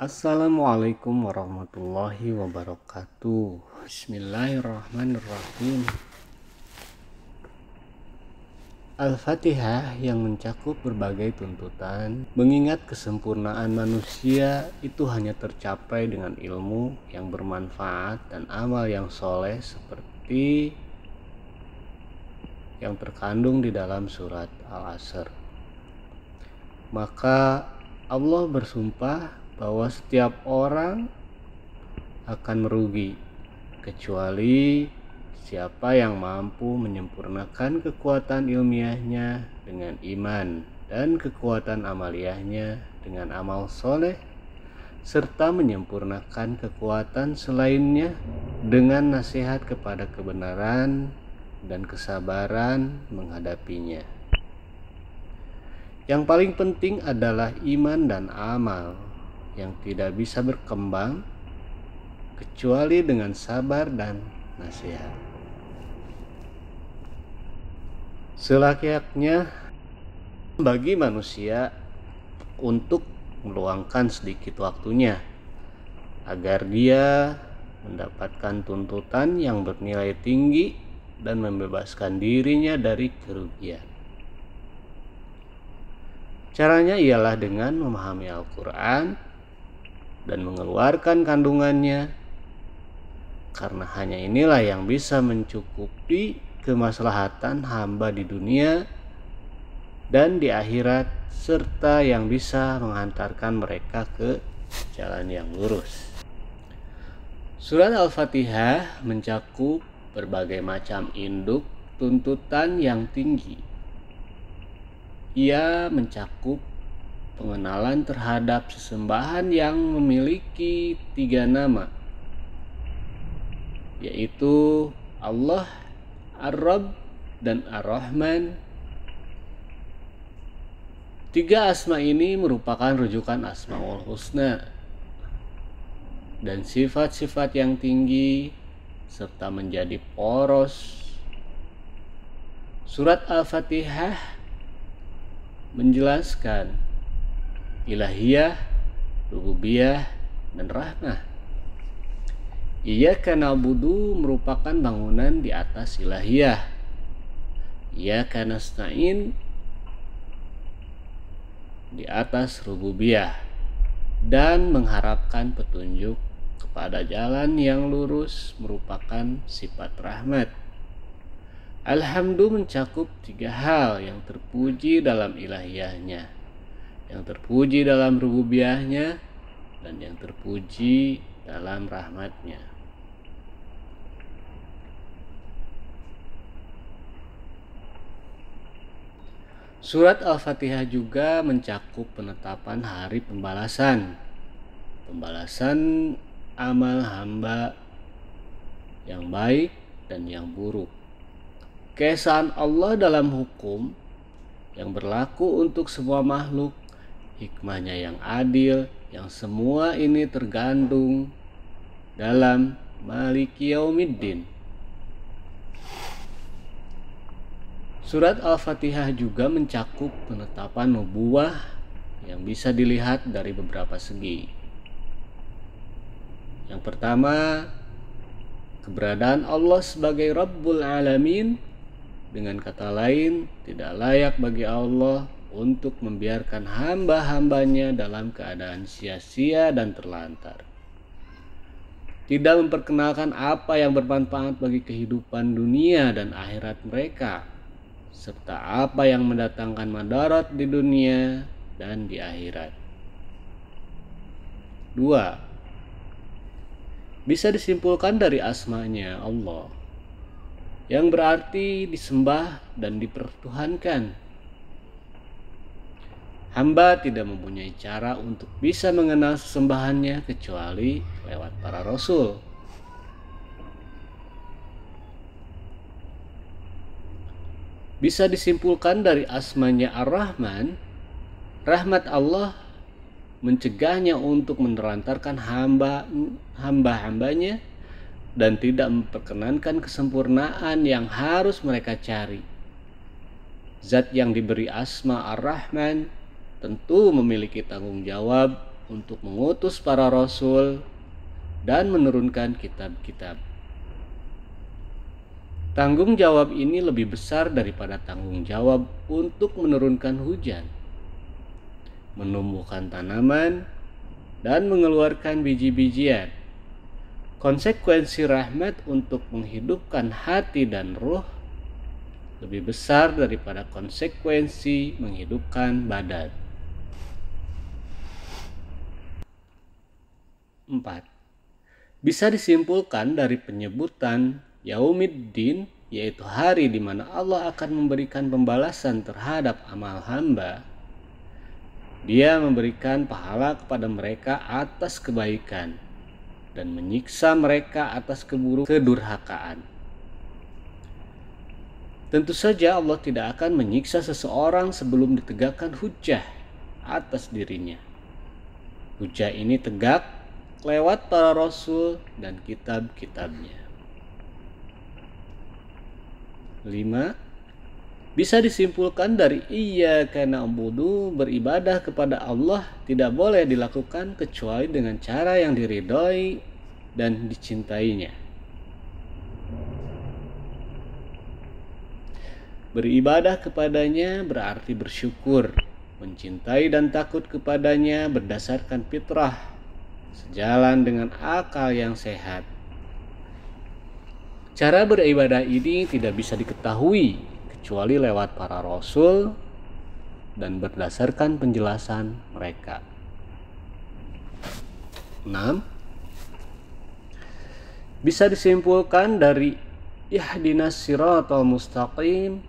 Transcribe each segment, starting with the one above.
Assalamualaikum warahmatullahi wabarakatuh. Bismillahirrahmanirrahim. Al-Fatihah yang mencakup berbagai tuntutan, mengingat kesempurnaan manusia itu hanya tercapai dengan ilmu yang bermanfaat dan amal yang soleh seperti yang terkandung di dalam surat Al-Asr. Maka Allah bersumpah bahwa setiap orang akan merugi, kecuali siapa yang mampu menyempurnakan kekuatan ilmiahnya dengan iman dan kekuatan amaliyahnya dengan amal soleh, serta menyempurnakan kekuatan selainnya dengan nasihat kepada kebenaran dan kesabaran menghadapinya. Yang paling penting adalah iman dan amal yang tidak bisa berkembang kecuali dengan sabar dan nasihat. Selakiaknya bagi manusia untuk meluangkan sedikit waktunya agar dia mendapatkan tuntutan yang bernilai tinggi dan membebaskan dirinya dari kerugian. Caranya ialah dengan memahami Al-Quran dan mengeluarkan kandungannya karena hanya inilah yang bisa mencukupi kemaslahatan hamba di dunia dan di akhirat serta yang bisa menghantarkan mereka ke jalan yang lurus. Surat Al-Fatihah mencakup berbagai macam induk tuntutan yang tinggi. Ia mencakup pengenalan terhadap sesembahan yang memiliki tiga nama, yaitu Allah, Ar-Rabb, dan Ar-Rahman. Tiga asma ini merupakan rujukan Asmaul Husna dan sifat-sifat yang tinggi serta menjadi poros. Surat Al-Fatihah menjelaskan ilahiyah, rububiyah, dan rahmah. Ia karena budu merupakan bangunan di atas ilahiyah. Ia karena stain di atas rububiyah dan mengharapkan petunjuk kepada jalan yang lurus merupakan sifat rahmat. Alhamdulillah mencakup tiga hal yang terpuji dalam ilahiyahnya yang terpuji dalam rububiahnya dan yang terpuji dalam rahmatnya. Surat Al-Fatihah juga mencakup penetapan hari pembalasan. Pembalasan amal hamba yang baik dan yang buruk. kesan Allah dalam hukum yang berlaku untuk semua makhluk hikmahnya yang adil, yang semua ini tergantung dalam Maliki Yaumiddin. Surat Al-Fatihah juga mencakup penetapan nubuah yang bisa dilihat dari beberapa segi. Yang pertama, keberadaan Allah sebagai Rabbul Alamin dengan kata lain tidak layak bagi Allah untuk membiarkan hamba-hambanya dalam keadaan sia-sia dan terlantar. Tidak memperkenalkan apa yang bermanfaat bagi kehidupan dunia dan akhirat mereka, serta apa yang mendatangkan madarat di dunia dan di akhirat. 2. Bisa disimpulkan dari asmanya Allah yang berarti disembah dan dipertuhankan Hamba tidak mempunyai cara untuk bisa mengenal sesembahannya kecuali lewat para rasul. Bisa disimpulkan dari asmanya Ar-Rahman, rahmat Allah mencegahnya untuk menerantarkan hamba hamba-hambanya dan tidak memperkenankan kesempurnaan yang harus mereka cari. Zat yang diberi asma Ar-Rahman tentu memiliki tanggung jawab untuk mengutus para rasul dan menurunkan kitab-kitab. Tanggung jawab ini lebih besar daripada tanggung jawab untuk menurunkan hujan, menumbuhkan tanaman, dan mengeluarkan biji-bijian. Konsekuensi rahmat untuk menghidupkan hati dan ruh lebih besar daripada konsekuensi menghidupkan badan. 4. Bisa disimpulkan dari penyebutan Yaumiddin yaitu hari di mana Allah akan memberikan pembalasan terhadap amal hamba. Dia memberikan pahala kepada mereka atas kebaikan dan menyiksa mereka atas keburuk kedurhakaan. Tentu saja Allah tidak akan menyiksa seseorang sebelum ditegakkan hujah atas dirinya. Hujah ini tegak lewat para rasul dan kitab-kitabnya. 5. Bisa disimpulkan dari iya karena ambudu beribadah kepada Allah tidak boleh dilakukan kecuali dengan cara yang diridhoi dan dicintainya. Beribadah kepadanya berarti bersyukur, mencintai dan takut kepadanya berdasarkan fitrah sejalan dengan akal yang sehat. Cara beribadah ini tidak bisa diketahui kecuali lewat para rasul dan berdasarkan penjelasan mereka. 6. Bisa disimpulkan dari ihdinas siratal mustaqim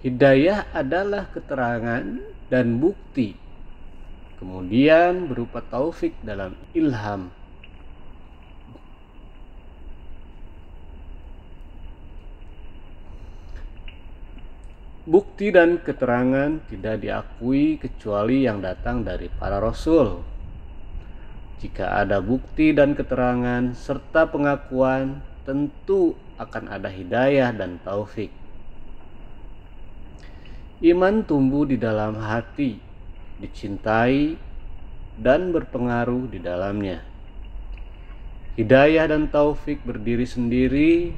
Hidayah adalah keterangan dan bukti kemudian berupa taufik dalam ilham Bukti dan keterangan tidak diakui kecuali yang datang dari para rasul. Jika ada bukti dan keterangan serta pengakuan, tentu akan ada hidayah dan taufik. Iman tumbuh di dalam hati dicintai, dan berpengaruh di dalamnya. Hidayah dan taufik berdiri sendiri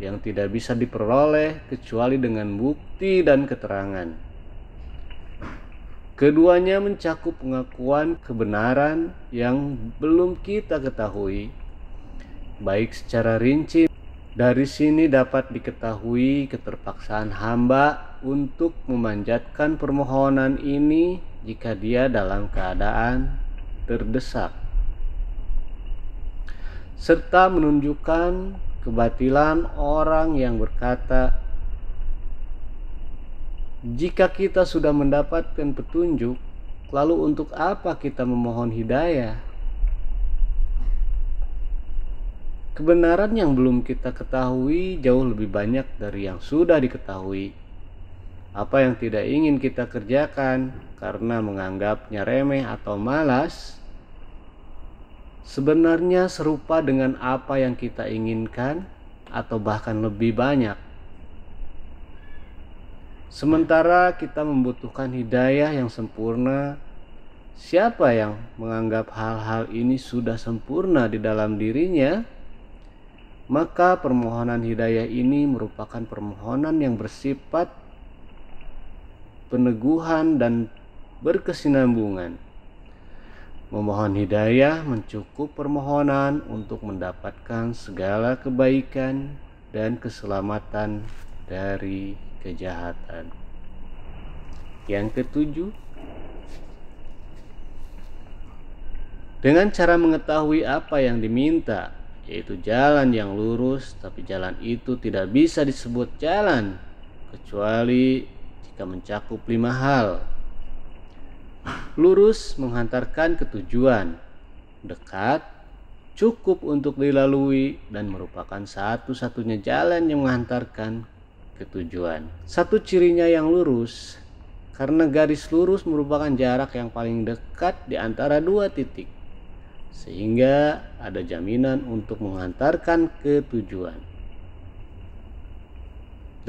yang tidak bisa diperoleh kecuali dengan bukti dan keterangan. Keduanya mencakup pengakuan kebenaran yang belum kita ketahui, baik secara rinci. Dari sini dapat diketahui keterpaksaan hamba untuk memanjatkan permohonan ini jika dia dalam keadaan terdesak, serta menunjukkan kebatilan orang yang berkata, "Jika kita sudah mendapatkan petunjuk, lalu untuk apa kita memohon hidayah?" kebenaran yang belum kita ketahui jauh lebih banyak dari yang sudah diketahui apa yang tidak ingin kita kerjakan karena menganggapnya remeh atau malas, sebenarnya serupa dengan apa yang kita inginkan, atau bahkan lebih banyak. Sementara kita membutuhkan hidayah yang sempurna, siapa yang menganggap hal-hal ini sudah sempurna di dalam dirinya? maka permohonan hidayah ini merupakan permohonan yang bersifat peneguhan, dan berkesinambungan. Memohon hidayah mencukup permohonan untuk mendapatkan segala kebaikan dan keselamatan dari kejahatan. Yang ketujuh, dengan cara mengetahui apa yang diminta, yaitu jalan yang lurus, tapi jalan itu tidak bisa disebut jalan kecuali jika mencakup lima hal. Lurus menghantarkan ke tujuan, dekat, cukup untuk dilalui dan merupakan satu-satunya jalan yang menghantarkan ke tujuan. Satu cirinya yang lurus karena garis lurus merupakan jarak yang paling dekat di antara dua titik sehingga ada jaminan untuk menghantarkan ke tujuan. 8.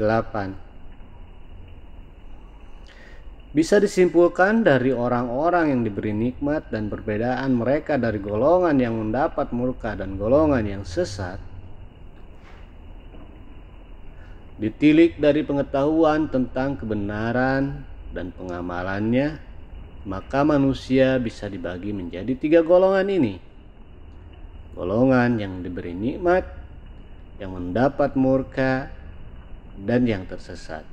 Bisa disimpulkan dari orang-orang yang diberi nikmat dan perbedaan mereka dari golongan yang mendapat murka dan golongan yang sesat. Ditilik dari pengetahuan tentang kebenaran dan pengamalannya, maka manusia bisa dibagi menjadi tiga golongan ini. Golongan yang diberi nikmat, yang mendapat murka, dan yang tersesat.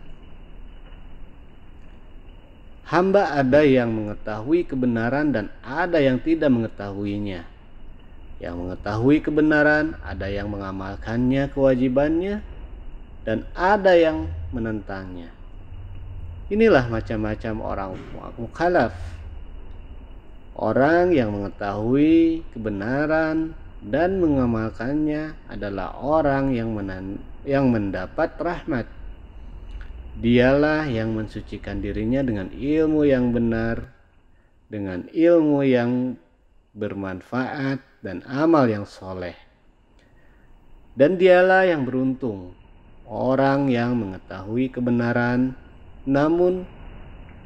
Hamba ada yang mengetahui kebenaran dan ada yang tidak mengetahuinya. Yang mengetahui kebenaran, ada yang mengamalkannya kewajibannya, dan ada yang menentangnya. Inilah macam-macam orang mukhalaf. Orang yang mengetahui kebenaran dan mengamalkannya adalah orang yang, yang mendapat rahmat Dialah yang mensucikan dirinya dengan ilmu yang benar, dengan ilmu yang bermanfaat, dan amal yang soleh. Dan dialah yang beruntung, orang yang mengetahui kebenaran, namun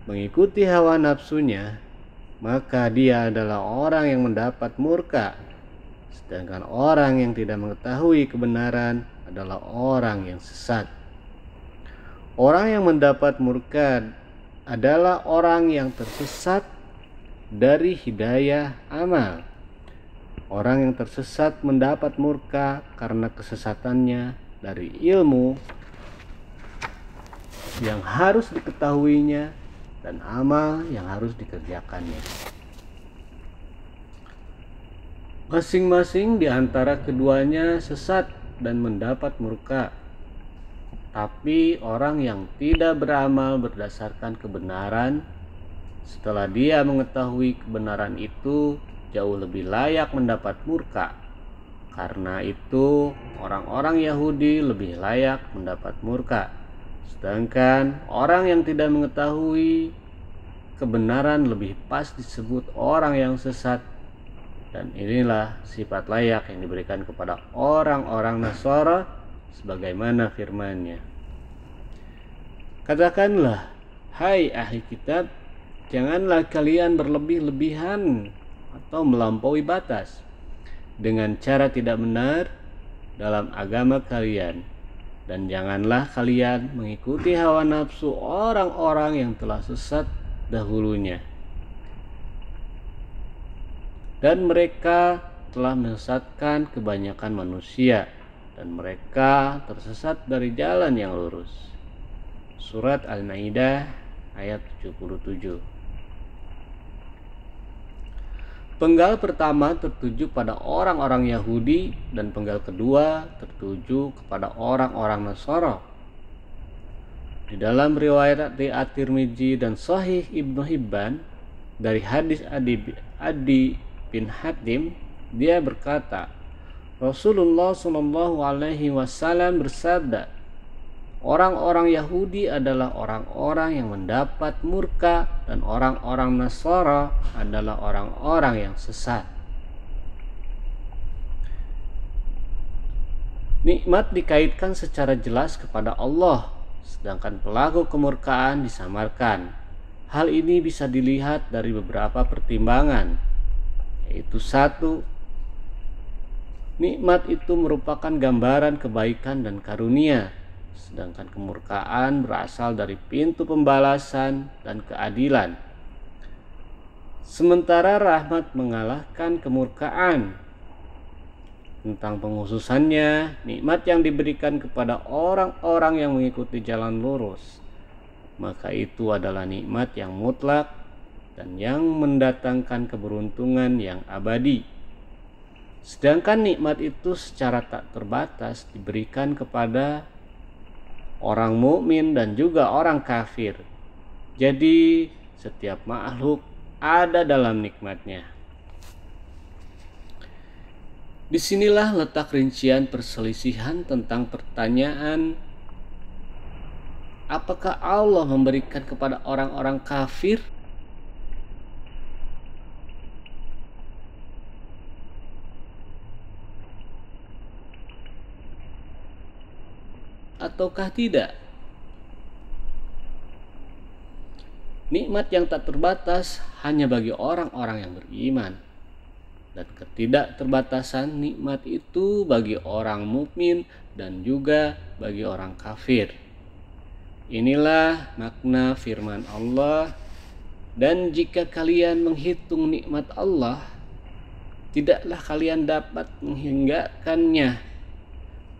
mengikuti hawa nafsunya, maka dia adalah orang yang mendapat murka. Sedangkan orang yang tidak mengetahui kebenaran adalah orang yang sesat. Orang yang mendapat murka adalah orang yang tersesat dari hidayah amal. Orang yang tersesat mendapat murka karena kesesatannya dari ilmu yang harus diketahuinya dan amal yang harus dikerjakannya. Masing-masing di antara keduanya sesat dan mendapat murka tapi orang yang tidak beramal berdasarkan kebenaran, setelah dia mengetahui kebenaran itu, jauh lebih layak mendapat murka. Karena itu, orang-orang Yahudi lebih layak mendapat murka. Sedangkan orang yang tidak mengetahui kebenaran lebih pas disebut orang yang sesat. Dan inilah sifat layak yang diberikan kepada orang-orang Nasara sebagaimana firman-Nya. Katakanlah, hai ahli kitab, janganlah kalian berlebih-lebihan atau melampaui batas dengan cara tidak benar dalam agama kalian dan janganlah kalian mengikuti hawa nafsu orang-orang yang telah sesat dahulunya dan mereka telah menyesatkan kebanyakan manusia dan mereka tersesat dari jalan yang lurus. Surat Al-Maidah ayat 77. Penggal pertama tertuju pada orang-orang Yahudi dan penggal kedua tertuju kepada orang-orang Nasara. Di dalam riwayat At-Tirmizi dan Sahih Ibnu Hibban dari hadis Adi bin Hatim, dia berkata, Rasulullah Shallallahu Alaihi Wasallam bersabda, orang-orang Yahudi adalah orang-orang yang mendapat murka dan orang-orang Nasara adalah orang-orang yang sesat. Nikmat dikaitkan secara jelas kepada Allah, sedangkan pelaku kemurkaan disamarkan. Hal ini bisa dilihat dari beberapa pertimbangan, yaitu satu, Nikmat itu merupakan gambaran kebaikan dan karunia, sedangkan kemurkaan berasal dari pintu pembalasan dan keadilan. Sementara rahmat mengalahkan kemurkaan. Tentang pengususannya, nikmat yang diberikan kepada orang-orang yang mengikuti jalan lurus, maka itu adalah nikmat yang mutlak dan yang mendatangkan keberuntungan yang abadi. Sedangkan nikmat itu secara tak terbatas diberikan kepada orang mukmin dan juga orang kafir. Jadi setiap makhluk ada dalam nikmatnya. Disinilah letak rincian perselisihan tentang pertanyaan apakah Allah memberikan kepada orang-orang kafir ataukah tidak. Nikmat yang tak terbatas hanya bagi orang-orang yang beriman. Dan ketidakterbatasan nikmat itu bagi orang mukmin dan juga bagi orang kafir. Inilah makna firman Allah dan jika kalian menghitung nikmat Allah, tidaklah kalian dapat menghinggakannya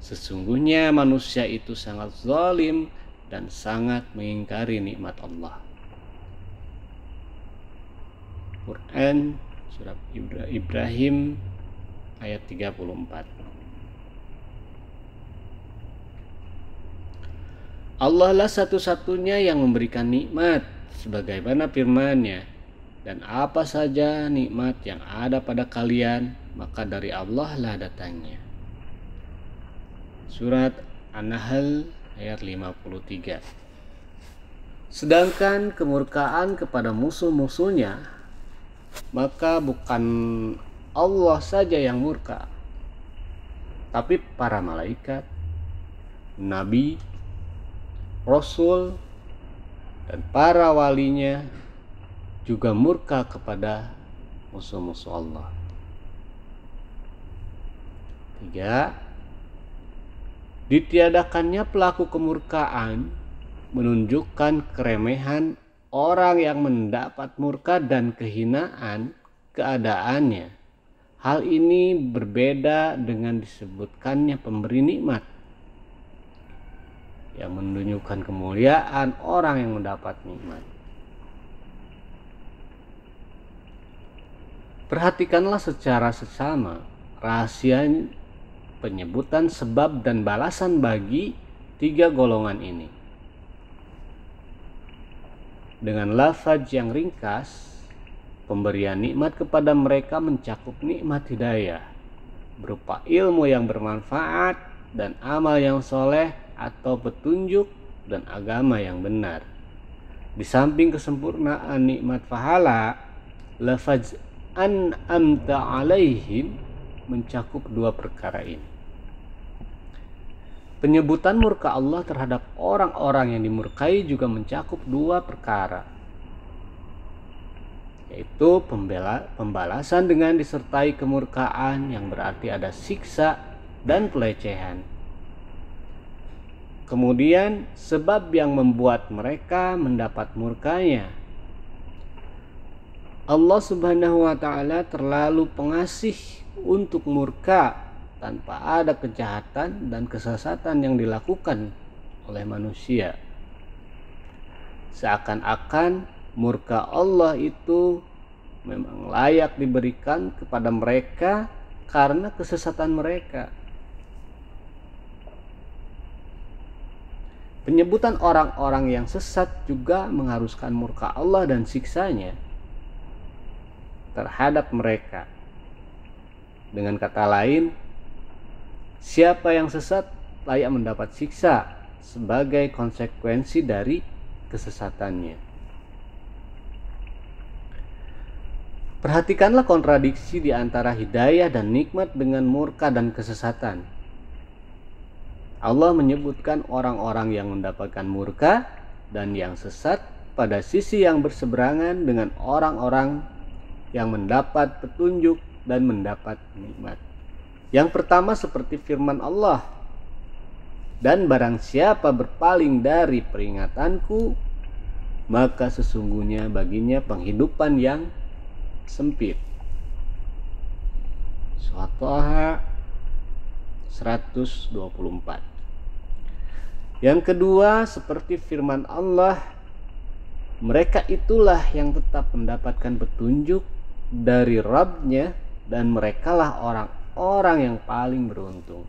Sesungguhnya manusia itu sangat zalim dan sangat mengingkari nikmat Allah. Quran surah Ibrahim ayat 34. Allah lah satu-satunya yang memberikan nikmat sebagaimana firman-Nya dan apa saja nikmat yang ada pada kalian maka dari Allah lah datangnya Surat An-Nahl ayat 53. Sedangkan kemurkaan kepada musuh-musuhnya maka bukan Allah saja yang murka tapi para malaikat, nabi, rasul dan para walinya juga murka kepada musuh-musuh Allah. Tiga, Ditiadakannya pelaku kemurkaan menunjukkan keremehan orang yang mendapat murka dan kehinaan keadaannya. Hal ini berbeda dengan disebutkannya pemberi nikmat yang menunjukkan kemuliaan orang yang mendapat nikmat. Perhatikanlah secara sesama rahasia penyebutan sebab dan balasan bagi tiga golongan ini. Dengan lafaz yang ringkas, pemberian nikmat kepada mereka mencakup nikmat hidayah berupa ilmu yang bermanfaat dan amal yang soleh atau petunjuk dan agama yang benar. Di samping kesempurnaan nikmat pahala, lafaz an'amta alaihim mencakup dua perkara ini. Penyebutan murka Allah terhadap orang-orang yang dimurkai juga mencakup dua perkara, yaitu pembela, pembalasan dengan disertai kemurkaan yang berarti ada siksa dan pelecehan. Kemudian, sebab yang membuat mereka mendapat murkanya. Allah Subhanahu wa Ta'ala terlalu pengasih untuk murka tanpa ada kejahatan dan kesesatan yang dilakukan oleh manusia. Seakan-akan murka Allah itu memang layak diberikan kepada mereka karena kesesatan mereka. Penyebutan orang-orang yang sesat juga mengharuskan murka Allah dan siksanya terhadap mereka. Dengan kata lain, Siapa yang sesat layak mendapat siksa sebagai konsekuensi dari kesesatannya. Perhatikanlah kontradiksi di antara hidayah dan nikmat dengan murka dan kesesatan. Allah menyebutkan orang-orang yang mendapatkan murka dan yang sesat pada sisi yang berseberangan dengan orang-orang yang mendapat petunjuk dan mendapat nikmat. Yang pertama seperti firman Allah. Dan barang siapa berpaling dari peringatanku, maka sesungguhnya baginya penghidupan yang sempit. Surat Toha 124. Yang kedua, seperti firman Allah, mereka itulah yang tetap mendapatkan petunjuk dari Rabbnya dan merekalah orang orang yang paling beruntung.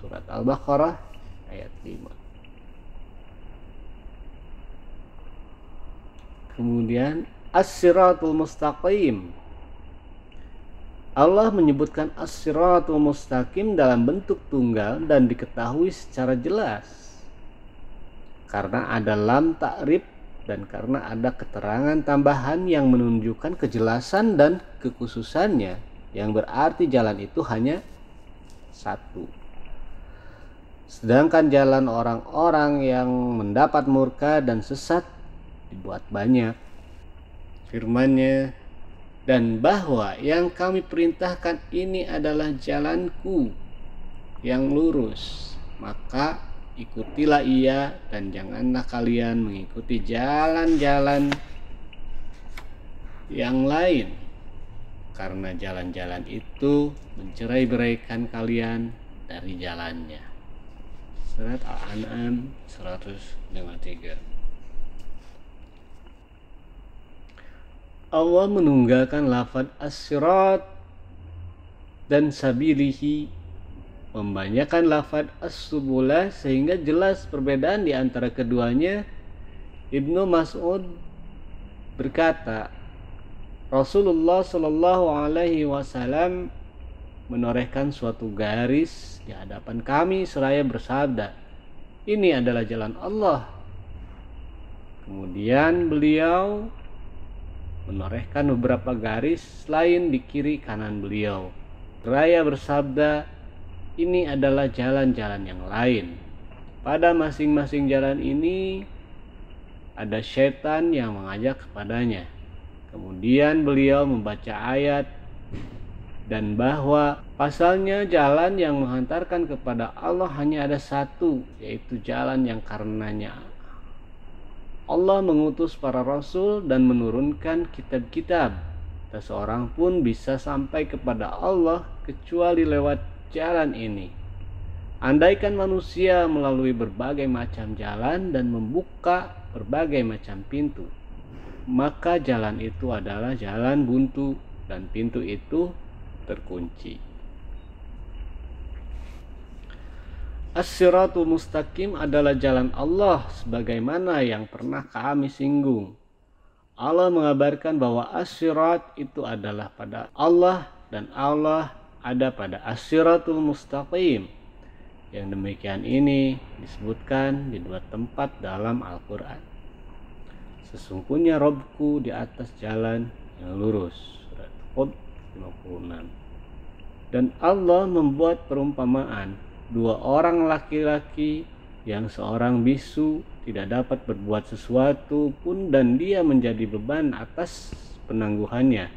Surat Al-Baqarah ayat 5. Kemudian as-siratul mustaqim. Allah menyebutkan as-siratul mustaqim dalam bentuk tunggal dan diketahui secara jelas. Karena ada lam takrib dan karena ada keterangan tambahan yang menunjukkan kejelasan dan kekhususannya yang berarti jalan itu hanya satu. Sedangkan jalan orang-orang yang mendapat murka dan sesat dibuat banyak. Firmannya, dan bahwa yang kami perintahkan ini adalah jalanku yang lurus, maka ikutilah ia dan janganlah kalian mengikuti jalan-jalan yang lain karena jalan-jalan itu mencerai beraikan kalian dari jalannya. Surat Al-An'am 153 Allah menunggalkan lafad as-sirat dan sabilihi membanyakan lafad as sehingga jelas perbedaan di antara keduanya Ibnu Mas'ud berkata Rasulullah Shallallahu Alaihi Wasallam menorehkan suatu garis di hadapan kami seraya bersabda, ini adalah jalan Allah. Kemudian beliau menorehkan beberapa garis lain di kiri kanan beliau. Seraya bersabda, ini adalah jalan-jalan yang lain. Pada masing-masing jalan ini ada setan yang mengajak kepadanya. Kemudian beliau membaca ayat dan bahwa pasalnya jalan yang menghantarkan kepada Allah hanya ada satu, yaitu jalan yang karenanya Allah mengutus para rasul dan menurunkan kitab-kitab. Tak seorang pun bisa sampai kepada Allah kecuali lewat jalan ini. Andaikan manusia melalui berbagai macam jalan dan membuka berbagai macam pintu, maka jalan itu adalah jalan buntu dan pintu itu terkunci. as mustaqim adalah jalan Allah sebagaimana yang pernah kami singgung. Allah mengabarkan bahwa as itu adalah pada Allah dan Allah ada pada as mustaqim. Yang demikian ini disebutkan di dua tempat dalam Al-Qur'an. Sesungguhnya Robku di atas jalan yang lurus. Surat 56. Dan Allah membuat perumpamaan dua orang laki-laki yang seorang bisu tidak dapat berbuat sesuatu pun dan dia menjadi beban atas penangguhannya.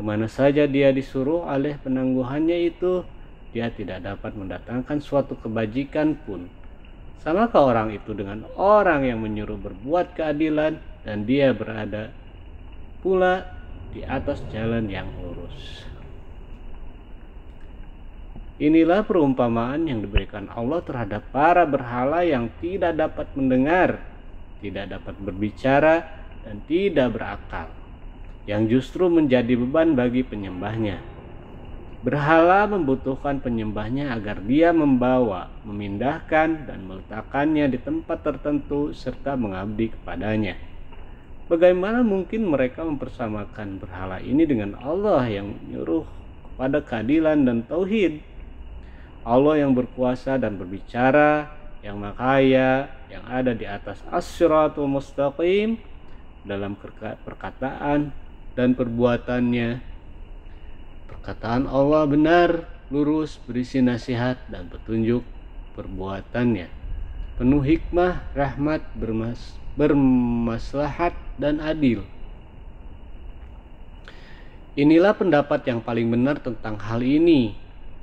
Kemana saja dia disuruh oleh penangguhannya itu, dia tidak dapat mendatangkan suatu kebajikan pun Samakah orang itu dengan orang yang menyuruh berbuat keadilan dan dia berada pula di atas jalan yang lurus? Inilah perumpamaan yang diberikan Allah terhadap para berhala yang tidak dapat mendengar, tidak dapat berbicara, dan tidak berakal, yang justru menjadi beban bagi penyembahnya. Berhala membutuhkan penyembahnya agar dia membawa, memindahkan, dan meletakkannya di tempat tertentu serta mengabdi kepadanya. Bagaimana mungkin mereka mempersamakan berhala ini dengan Allah yang menyuruh kepada keadilan dan tauhid? Allah yang berkuasa dan berbicara, yang makaya, yang ada di atas asyratul mustaqim dalam perkataan dan perbuatannya Perkataan Allah benar, lurus, berisi nasihat dan petunjuk perbuatannya. Penuh hikmah, rahmat, bermas bermaslahat dan adil. Inilah pendapat yang paling benar tentang hal ini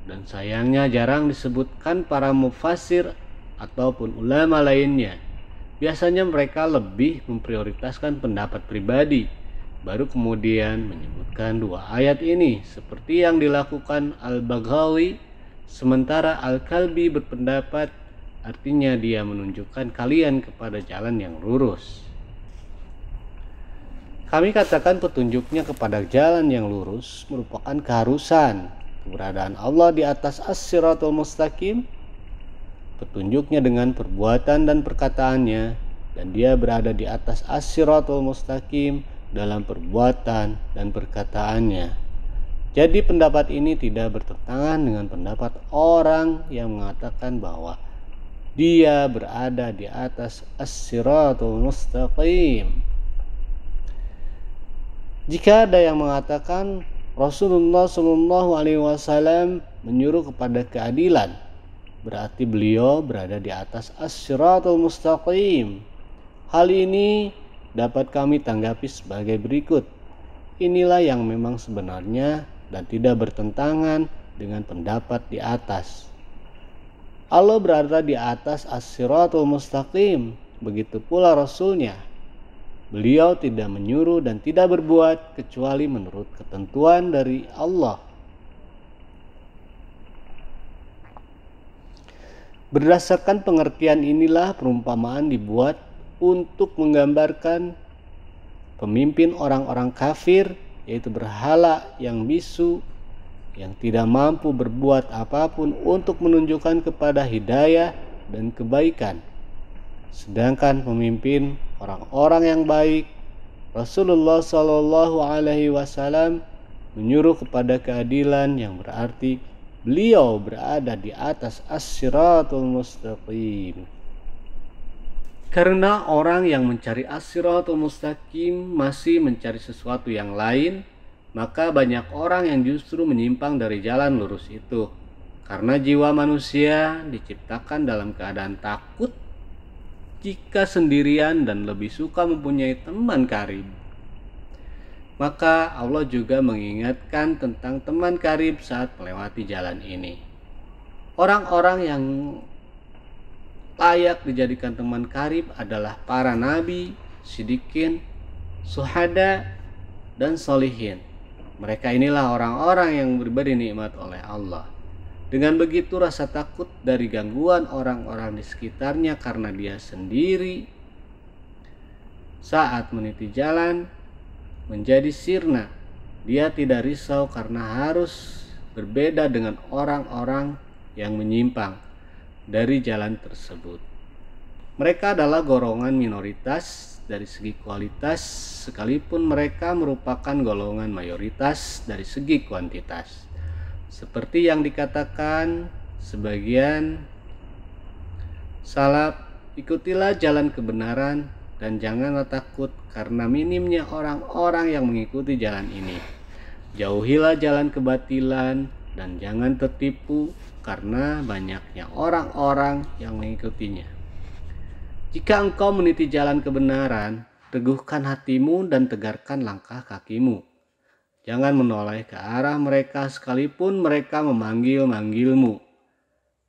dan sayangnya jarang disebutkan para mufasir ataupun ulama lainnya. Biasanya mereka lebih memprioritaskan pendapat pribadi Baru kemudian menyebutkan dua ayat ini seperti yang dilakukan Al-Baghawi sementara Al-Kalbi berpendapat artinya dia menunjukkan kalian kepada jalan yang lurus. Kami katakan petunjuknya kepada jalan yang lurus merupakan keharusan keberadaan Allah di atas as-siratul mustaqim petunjuknya dengan perbuatan dan perkataannya dan dia berada di atas as-siratul mustaqim dalam perbuatan dan perkataannya. Jadi pendapat ini tidak bertentangan dengan pendapat orang yang mengatakan bahwa dia berada di atas as-siratul mustaqim. Jika ada yang mengatakan Rasulullah Shallallahu Alaihi Wasallam menyuruh kepada keadilan, berarti beliau berada di atas asyiratul siratul mustaqim. Hal ini dapat kami tanggapi sebagai berikut. Inilah yang memang sebenarnya dan tidak bertentangan dengan pendapat di atas. Allah berada di atas as-siratul mustaqim, begitu pula rasulnya. Beliau tidak menyuruh dan tidak berbuat kecuali menurut ketentuan dari Allah. Berdasarkan pengertian inilah perumpamaan dibuat untuk menggambarkan pemimpin orang-orang kafir yaitu berhala yang bisu yang tidak mampu berbuat apapun untuk menunjukkan kepada hidayah dan kebaikan. Sedangkan pemimpin orang-orang yang baik Rasulullah Shallallahu Alaihi Wasallam menyuruh kepada keadilan yang berarti beliau berada di atas as mustaqim. Karena orang yang mencari asiratul mustaqim masih mencari sesuatu yang lain, maka banyak orang yang justru menyimpang dari jalan lurus itu. Karena jiwa manusia diciptakan dalam keadaan takut jika sendirian dan lebih suka mempunyai teman karib. Maka Allah juga mengingatkan tentang teman karib saat melewati jalan ini. Orang-orang yang layak dijadikan teman karib adalah para nabi, sidikin, suhada, dan solihin. Mereka inilah orang-orang yang diberi nikmat oleh Allah. Dengan begitu rasa takut dari gangguan orang-orang di sekitarnya karena dia sendiri saat meniti jalan menjadi sirna. Dia tidak risau karena harus berbeda dengan orang-orang yang menyimpang dari jalan tersebut. Mereka adalah golongan minoritas dari segi kualitas, sekalipun mereka merupakan golongan mayoritas dari segi kuantitas. Seperti yang dikatakan sebagian salaf, ikutilah jalan kebenaran dan janganlah takut karena minimnya orang-orang yang mengikuti jalan ini. Jauhilah jalan kebatilan dan jangan tertipu karena banyaknya orang-orang yang mengikutinya. Jika engkau meniti jalan kebenaran, teguhkan hatimu dan tegarkan langkah kakimu. Jangan menoleh ke arah mereka sekalipun mereka memanggil-manggilmu.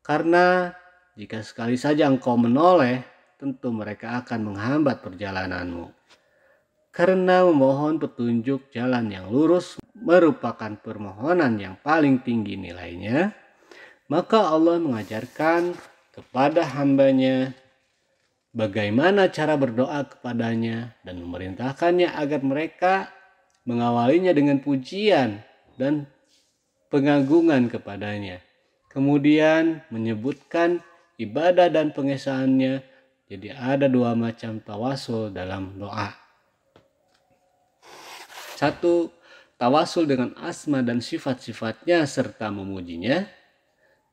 Karena jika sekali saja engkau menoleh, tentu mereka akan menghambat perjalananmu. Karena memohon petunjuk jalan yang lurus merupakan permohonan yang paling tinggi nilainya, maka Allah mengajarkan kepada hambanya bagaimana cara berdoa kepadanya dan memerintahkannya agar mereka mengawalinya dengan pujian dan pengagungan kepadanya. Kemudian menyebutkan ibadah dan pengesaannya. Jadi ada dua macam tawasul dalam doa. Satu, tawasul dengan asma dan sifat-sifatnya serta memujinya.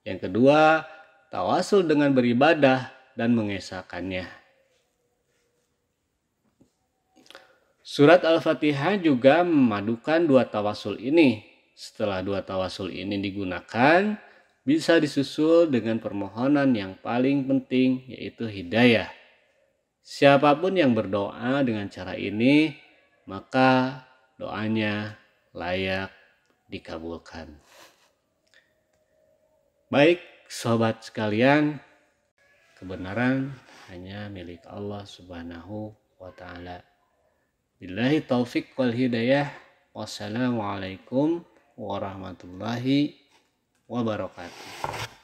Yang kedua, tawasul dengan beribadah dan mengesahkannya. Surat Al-Fatihah juga memadukan dua tawasul ini. Setelah dua tawasul ini digunakan, bisa disusul dengan permohonan yang paling penting yaitu hidayah. Siapapun yang berdoa dengan cara ini, maka doanya layak dikabulkan. Baik, sobat sekalian, kebenaran hanya milik Allah Subhanahu wa taala. Billahi taufik wal hidayah. Wassalamualaikum warahmatullahi wabarakatuh.